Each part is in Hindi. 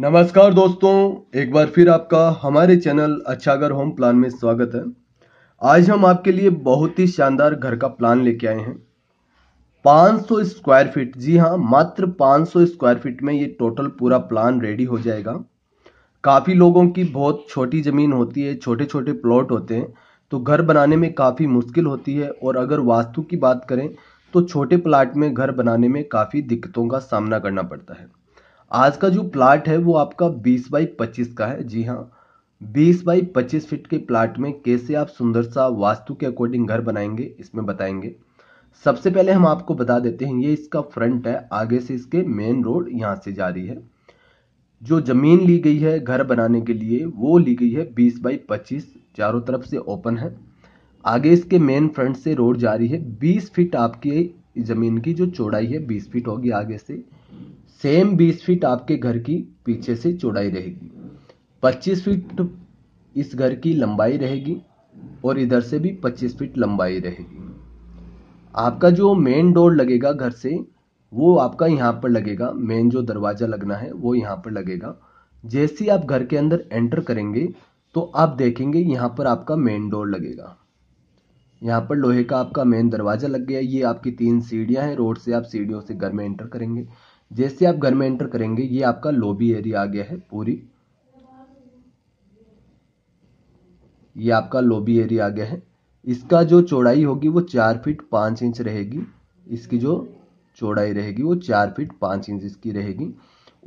नमस्कार दोस्तों एक बार फिर आपका हमारे चैनल अच्छागर होम प्लान में स्वागत है आज हम आपके लिए बहुत ही शानदार घर का प्लान लेके आए हैं 500 स्क्वायर फीट जी हाँ मात्र 500 स्क्वायर फीट में ये टोटल पूरा प्लान रेडी हो जाएगा काफ़ी लोगों की बहुत छोटी ज़मीन होती है छोटे छोटे प्लॉट होते हैं तो घर बनाने में काफ़ी मुश्किल होती है और अगर वास्तु की बात करें तो छोटे प्लाट में घर बनाने में काफ़ी दिक्कतों का सामना करना पड़ता है आज का जो प्लाट है वो आपका 20 बाई 25 का है जी हाँ 20 बाई 25 फीट के प्लाट में कैसे आप सुंदर सा वास्तु के अकॉर्डिंग घर बनाएंगे इसमें बताएंगे सबसे पहले हम आपको बता देते हैं ये इसका फ्रंट है आगे से इसके मेन रोड यहाँ से जा रही है जो ज़मीन ली गई है घर बनाने के लिए वो ली गई है 20 बाई 25 चारों तरफ से ओपन है आगे इसके मेन फ्रंट से रोड जा रही है 20 फीट आपकी ज़मीन की जो चौड़ाई है 20 फीट होगी आगे से सेम 20 फीट आपके घर की पीछे से चौड़ाई रहेगी 25 फीट इस घर की लंबाई रहेगी और इधर से भी 25 फीट लंबाई रहेगी आपका जो मेन डोर लगेगा घर से वो आपका यहाँ पर लगेगा मेन जो दरवाज़ा लगना है वो यहाँ पर लगेगा जैसे ही आप घर के अंदर एंटर करेंगे तो आप देखेंगे यहाँ पर आपका मेन डोर लगेगा यहाँ पर लोहे का आपका मेन दरवाज़ा लग गया ये आपकी तीन सीढ़ियाँ हैं रोड से आप सीढ़ियों से घर में एंटर करेंगे जैसे आप घर में एंटर करेंगे ये आपका लॉबी एरिया आ गया है पूरी ये आपका लॉबी एरिया आ गया है इसका जो चौड़ाई होगी वो चार फीट पांच इंच रहेगी इसकी जो चौड़ाई रहेगी वो चार फीट पांच इंच इसकी रहेगी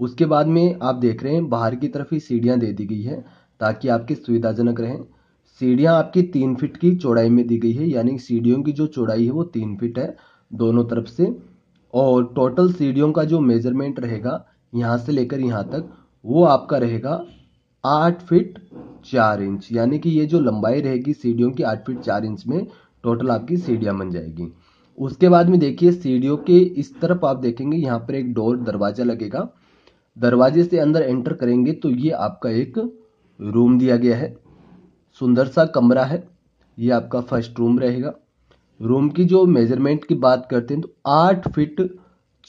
उसके बाद में आप देख रहे हैं बाहर की तरफ ही सीढ़ियाँ दे दी गई है ताकि आपकी सुविधाजनक रहे सीढ़ियां आपकी तीन फीट की चौड़ाई में दी गई है यानी सीढ़ियों की जो चौड़ाई है वो तीन फीट है दोनों तरफ से और टोटल सीढ़ियों का जो मेज़रमेंट रहेगा यहाँ से लेकर यहाँ तक वो आपका रहेगा आठ फिट चार इंच यानी कि ये जो लंबाई रहेगी सीढ़ियों की आठ फिट चार इंच में टोटल आपकी सीढ़ियाँ बन जाएगी उसके बाद में देखिए सीढ़ियों के इस तरफ आप देखेंगे यहाँ पर एक डोर दरवाज़ा लगेगा दरवाजे से अंदर एंटर करेंगे तो ये आपका एक रूम दिया गया है सुंदर सा कमरा है ये आपका फर्स्ट रूम रहेगा रूम की जो मेजरमेंट की बात करते हैं तो आठ फिट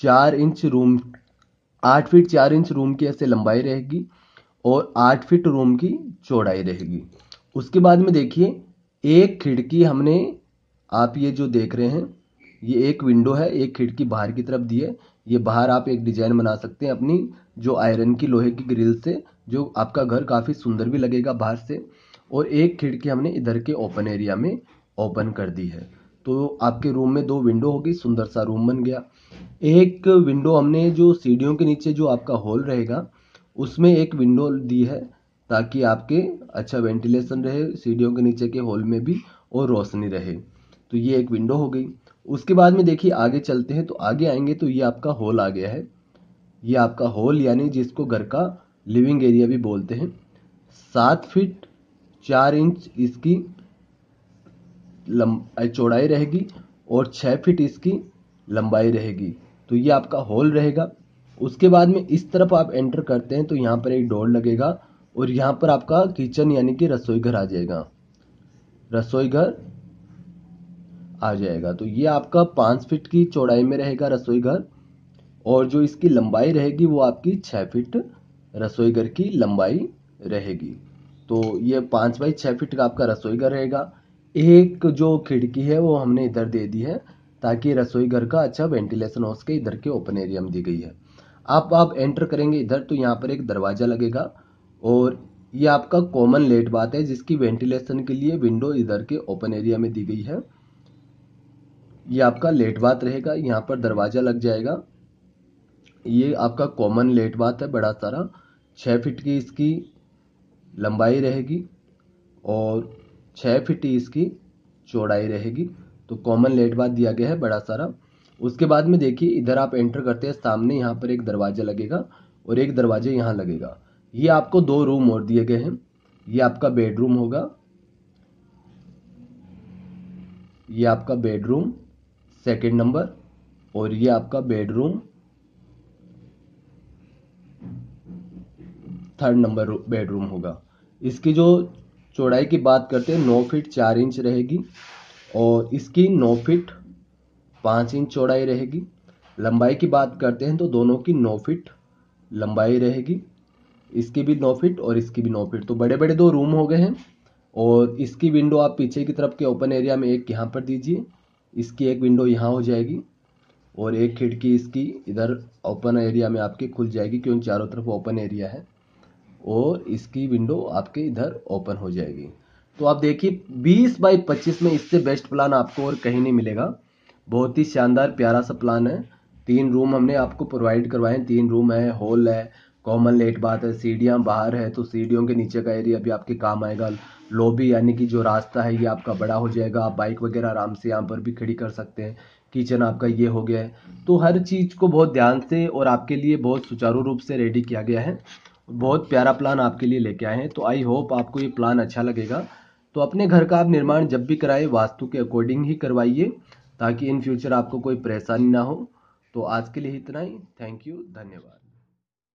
चार इंच रूम आठ फिट चार इंच रूम की ऐसे लंबाई रहेगी और आठ फिट रूम की चौड़ाई रहेगी उसके बाद में देखिए एक खिड़की हमने आप ये जो देख रहे हैं ये एक विंडो है एक खिड़की बाहर की तरफ दी है ये बाहर आप एक डिजाइन बना सकते हैं अपनी जो आयरन की लोहे की ग्रिल से जो आपका घर काफ़ी सुंदर भी लगेगा बाहर से और एक खिड़की हमने इधर के ओपन एरिया में ओपन कर दी है तो आपके रूम में दो विंडो होगी सुंदर सा रूम बन गया एक विंडो हमने जो सीढ़ियों के नीचे जो आपका हॉल रहेगा उसमें एक विंडो दी है ताकि आपके अच्छा वेंटिलेशन रहे सीढ़ियों के नीचे के हॉल में भी और रोशनी रहे तो ये एक विंडो हो गई उसके बाद में देखिए आगे चलते हैं तो आगे आएंगे तो ये आपका हॉल आ गया है ये आपका हॉल यानी जिसको घर का लिविंग एरिया भी बोलते हैं सात फिट चार इंच इसकी लंबाई चौड़ाई रहेगी और छः फीट इसकी लंबाई रहेगी तो ये आपका होल रहेगा उसके बाद में इस तरफ आप एंटर करते हैं तो यहाँ पर एक डोर लगेगा और यहाँ पर आपका किचन यानी कि रसोई घर आ जाएगा रसोई घर आ जाएगा तो ये आपका पाँच फीट की चौड़ाई में रहेगा रसोई घर और जो इसकी लंबाई रहेगी वो आपकी छः फीट रसोई घर की लंबाई रहेगी तो ये पाँच बाई छः फीट का आपका रसोई घर रहेगा एक जो खिड़की है वो हमने इधर दे दी है ताकि रसोई घर का अच्छा वेंटिलेशन हो सके इधर के ओपन एरिया में दी गई है आप आप एंटर करेंगे इधर तो यहाँ पर एक दरवाज़ा लगेगा और ये आपका कॉमन लेट बात है जिसकी वेंटिलेशन के लिए विंडो इधर के ओपन एरिया में दी गई है ये आपका लेट बात रहेगा यहाँ पर दरवाज़ा लग जाएगा ये आपका कॉमन लेट बात है बड़ा सारा छः फिट की इसकी लंबाई रहेगी और छः फिट इसकी चौड़ाई रहेगी तो कॉमन लेट बाद दिया गया है बड़ा सारा उसके बाद में देखिए इधर आप एंटर करते हैं सामने यहाँ पर एक दरवाज़ा लगेगा और एक दरवाजा यहाँ लगेगा ये आपको दो रूम और दिए गए हैं ये आपका बेडरूम होगा ये आपका बेडरूम सेकेंड नंबर और ये आपका बेडरूम थर्ड नंबर बेडरूम होगा इसकी जो चौड़ाई की बात करते हैं नौ फीट चार इंच रहेगी और इसकी नौ फीट पाँच इंच चौड़ाई रहेगी लंबाई की बात करते हैं तो दोनों की नौ फीट लंबाई रहेगी इसकी भी नौ फीट और इसकी भी नौ फीट तो बड़े बड़े दो रूम हो गए हैं और इसकी विंडो आप पीछे की तरफ के ओपन एरिया में एक यहाँ पर दीजिए इसकी एक विंडो यहाँ हो जाएगी और एक खिड़की इसकी इधर ओपन एरिया में आपकी खुल जाएगी क्योंकि चारों तरफ ओपन एरिया है और इसकी विंडो आपके इधर ओपन हो जाएगी तो आप देखिए 20 बाई 25 में इससे बेस्ट प्लान आपको और कहीं नहीं मिलेगा बहुत ही शानदार प्यारा सा प्लान है तीन रूम हमने आपको प्रोवाइड करवाए हैं तीन रूम है हॉल है कॉमन लेट बात है सीढ़ियाँ बाहर है तो सीढ़ियों के नीचे का एरिया भी आपके काम आएगा लॉबी यानी कि जो रास्ता है ये आपका बड़ा हो जाएगा आप बाइक वगैरह आराम से यहाँ पर भी खड़ी कर सकते हैं किचन आपका ये हो गया है तो हर चीज़ को बहुत ध्यान से और आपके लिए बहुत सुचारू रूप से रेडी किया गया है बहुत प्यारा प्लान आपके लिए लेके आए हैं तो आई होप आपको ये प्लान अच्छा लगेगा तो अपने घर का आप निर्माण जब भी कराए वास्तु के अकॉर्डिंग ही करवाइए ताकि इन फ्यूचर आपको कोई परेशानी ना हो तो आज के लिए इतना ही थैंक यू धन्यवाद